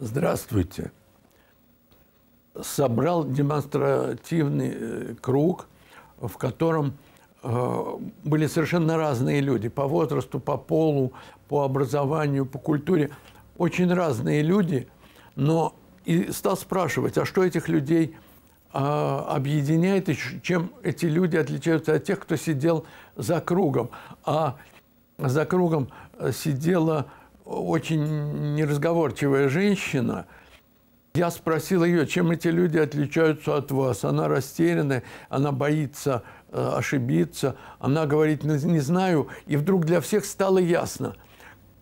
Здравствуйте. Собрал демонстративный э, круг, в котором э, были совершенно разные люди по возрасту, по полу, по образованию, по культуре. Очень разные люди, но и стал спрашивать, а что этих людей а, объединяет, и чем эти люди отличаются от тех, кто сидел за кругом. А за кругом э, сидела очень неразговорчивая женщина. Я спросил ее, чем эти люди отличаются от вас. Она растеряна, она боится э, ошибиться. Она говорит, не знаю. И вдруг для всех стало ясно.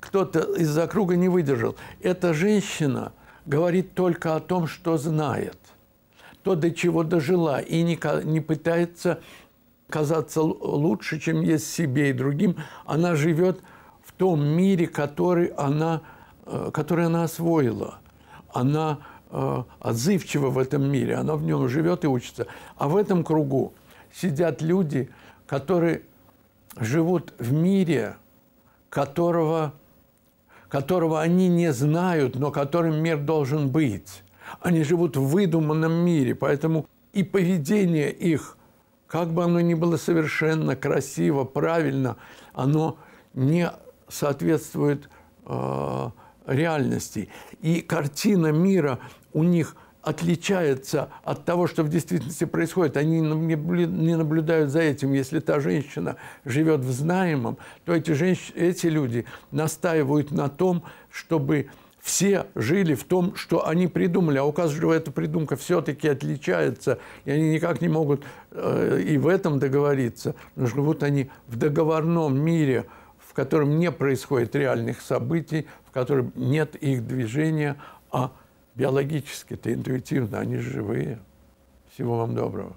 Кто-то из округа не выдержал. Эта женщина говорит только о том, что знает. То, до чего дожила. И не, не пытается казаться лучше, чем есть себе и другим. Она живет – в том мире, который она, э, который она освоила. Она э, отзывчива в этом мире, она в нем живет и учится. А в этом кругу сидят люди, которые живут в мире, которого, которого они не знают, но которым мир должен быть. Они живут в выдуманном мире, поэтому и поведение их, как бы оно ни было совершенно красиво, правильно, оно не соответствует э, реальности. И картина мира у них отличается от того, что в действительности происходит. Они не наблюдают за этим. Если та женщина живет в знаемом, то эти, женщ... эти люди настаивают на том, чтобы все жили в том, что они придумали, а у каждого эта придумка все-таки отличается, и они никак не могут э, и в этом договориться, но живут они в договорном мире – котором не происходит реальных событий, в котором нет их движения, а биологически-то интуитивно они живые. Всего вам доброго.